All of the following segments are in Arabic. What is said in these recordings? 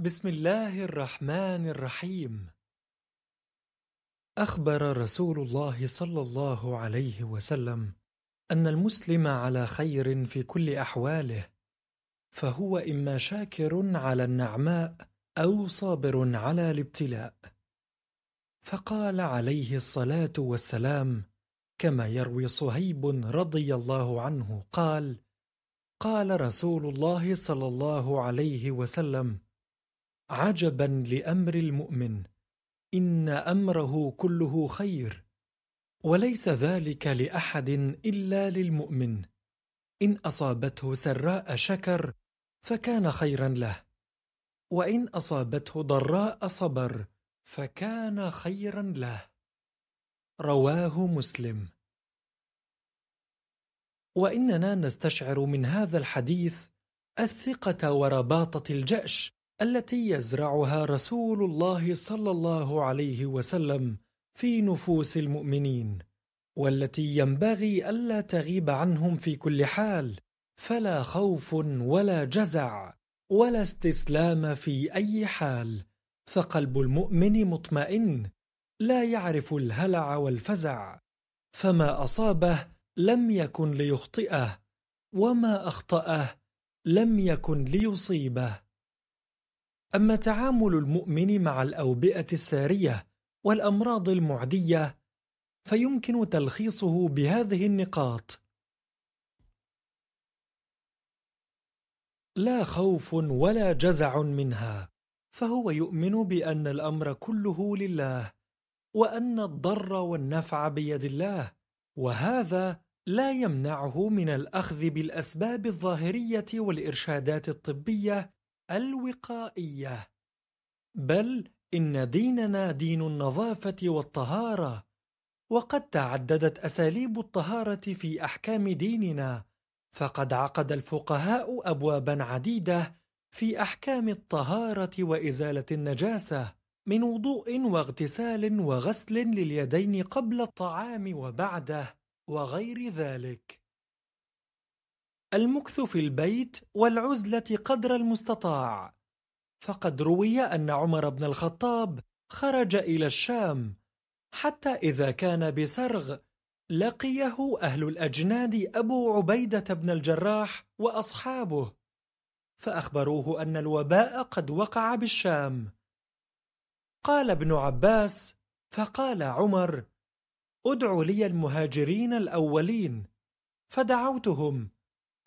بسم الله الرحمن الرحيم أخبر رسول الله صلى الله عليه وسلم أن المسلم على خير في كل أحواله فهو إما شاكر على النعماء أو صابر على الابتلاء فقال عليه الصلاة والسلام كما يروي صهيب رضي الله عنه قال قال رسول الله صلى الله عليه وسلم عجبا لأمر المؤمن إن أمره كله خير وليس ذلك لأحد إلا للمؤمن إن أصابته سراء شكر فكان خيرا له وإن أصابته ضراء صبر فكان خيرا له رواه مسلم وإننا نستشعر من هذا الحديث الثقة ورباطة الجأش التي يزرعها رسول الله صلى الله عليه وسلم في نفوس المؤمنين والتي ينبغي الا تغيب عنهم في كل حال فلا خوف ولا جزع ولا استسلام في اي حال فقلب المؤمن مطمئن لا يعرف الهلع والفزع فما اصابه لم يكن ليخطئه وما اخطاه لم يكن ليصيبه أما تعامل المؤمن مع الأوبئة السارية والأمراض المعدية فيمكن تلخيصه بهذه النقاط لا خوف ولا جزع منها فهو يؤمن بأن الأمر كله لله وأن الضر والنفع بيد الله وهذا لا يمنعه من الأخذ بالأسباب الظاهرية والإرشادات الطبية الوقائية بل إن ديننا دين النظافة والطهارة وقد تعددت أساليب الطهارة في أحكام ديننا فقد عقد الفقهاء أبوابا عديدة في أحكام الطهارة وإزالة النجاسة من وضوء واغتسال وغسل لليدين قبل الطعام وبعده وغير ذلك المكث في البيت والعزلة قدر المستطاع فقد روي أن عمر بن الخطاب خرج إلى الشام حتى إذا كان بسرغ لقيه أهل الأجناد أبو عبيدة بن الجراح وأصحابه فأخبروه أن الوباء قد وقع بالشام قال ابن عباس فقال عمر ادعوا لي المهاجرين الأولين فدعوتهم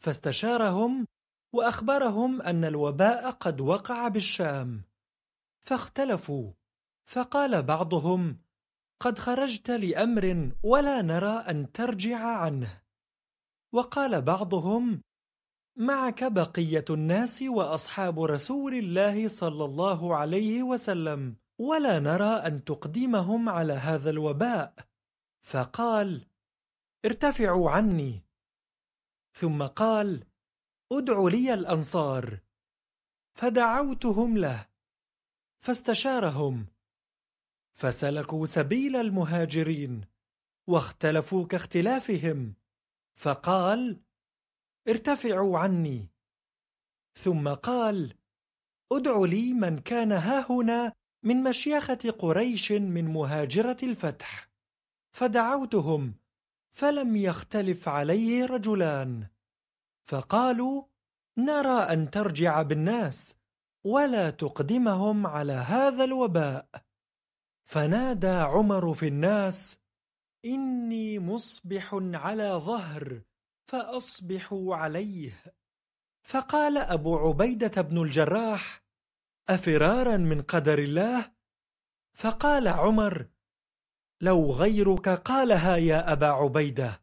فاستشارهم وأخبرهم أن الوباء قد وقع بالشام فاختلفوا فقال بعضهم قد خرجت لأمر ولا نرى أن ترجع عنه وقال بعضهم معك بقية الناس وأصحاب رسول الله صلى الله عليه وسلم ولا نرى أن تقدمهم على هذا الوباء فقال ارتفعوا عني ثم قال ادع لي الأنصار فدعوتهم له فاستشارهم فسلكوا سبيل المهاجرين واختلفوا كاختلافهم فقال ارتفعوا عني ثم قال ادع لي من كان هاهنا من مشيخة قريش من مهاجرة الفتح فدعوتهم فلم يختلف عليه رجلان فقالوا نرى أن ترجع بالناس ولا تقدمهم على هذا الوباء فنادى عمر في الناس إني مصبح على ظهر فأصبحوا عليه فقال أبو عبيدة بن الجراح أفرارا من قدر الله؟ فقال عمر لو غيرك قالها يا أبا عبيدة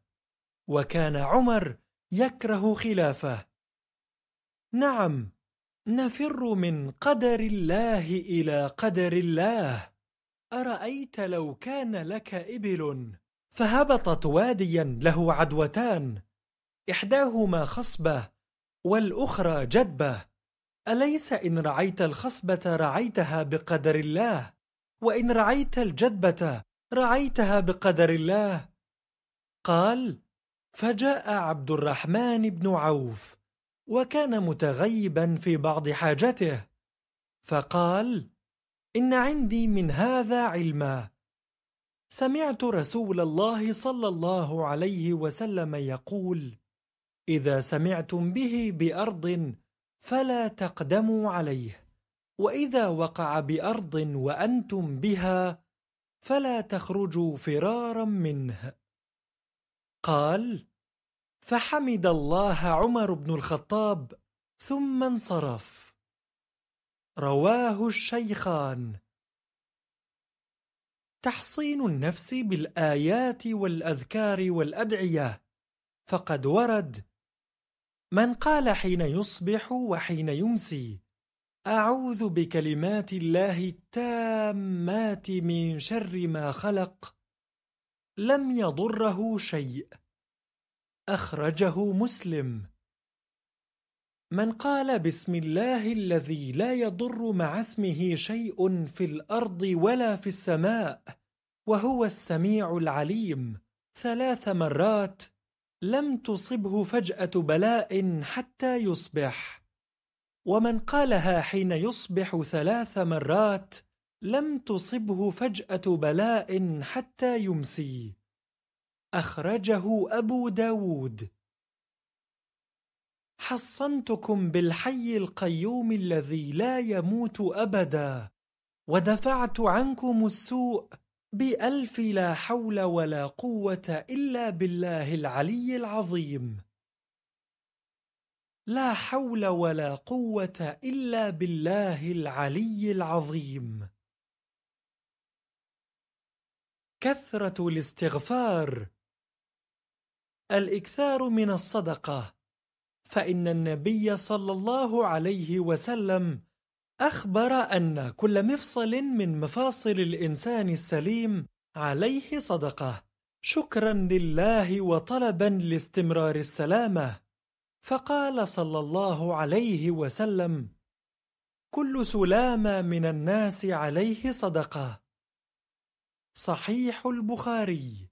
وكان عمر يكره خلافه نعم نفر من قدر الله إلى قدر الله أرأيت لو كان لك إبل فهبطت واديا له عدوتان إحداهما خصبة والأخرى جدبة أليس إن رعيت الخصبة رعيتها بقدر الله وإن رعيت الجدبة رعيتها بقدر الله قال فجاء عبد الرحمن بن عوف وكان متغيبا في بعض حاجته فقال ان عندي من هذا علما سمعت رسول الله صلى الله عليه وسلم يقول اذا سمعتم به بارض فلا تقدموا عليه واذا وقع بارض وانتم بها فلا تخرجوا فرارا منه قال فحمد الله عمر بن الخطاب ثم انصرف رواه الشيخان تحصين النفس بالآيات والأذكار والأدعية فقد ورد من قال حين يصبح وحين يمسي أعوذ بكلمات الله التامات من شر ما خلق لم يضره شيء أخرجه مسلم من قال بسم الله الذي لا يضر مع اسمه شيء في الأرض ولا في السماء وهو السميع العليم ثلاث مرات لم تصبه فجأة بلاء حتى يصبح ومن قالها حين يصبح ثلاث مرات لم تصبه فجأة بلاء حتى يمسي أخرجه أبو داود حصنتكم بالحي القيوم الذي لا يموت أبدا ودفعت عنكم السوء بألف لا حول ولا قوة إلا بالله العلي العظيم لا حول ولا قوة إلا بالله العلي العظيم كثرة الاستغفار الإكثار من الصدقة فإن النبي صلى الله عليه وسلم أخبر أن كل مفصل من مفاصل الإنسان السليم عليه صدقة شكرا لله وطلبا لاستمرار السلامة فقال صلى الله عليه وسلم كل سلامة من الناس عليه صدقة صحيح البخاري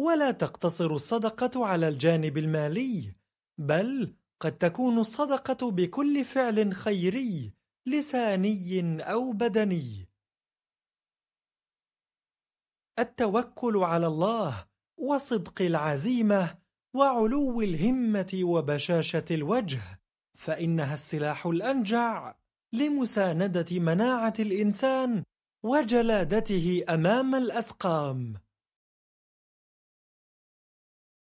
ولا تقتصر الصدقة على الجانب المالي بل قد تكون الصدقة بكل فعل خيري لساني أو بدني التوكل على الله وصدق العزيمة وعلو الهمة وبشاشة الوجه فإنها السلاح الأنجع لمساندة مناعة الإنسان وجلادته أمام الأسقام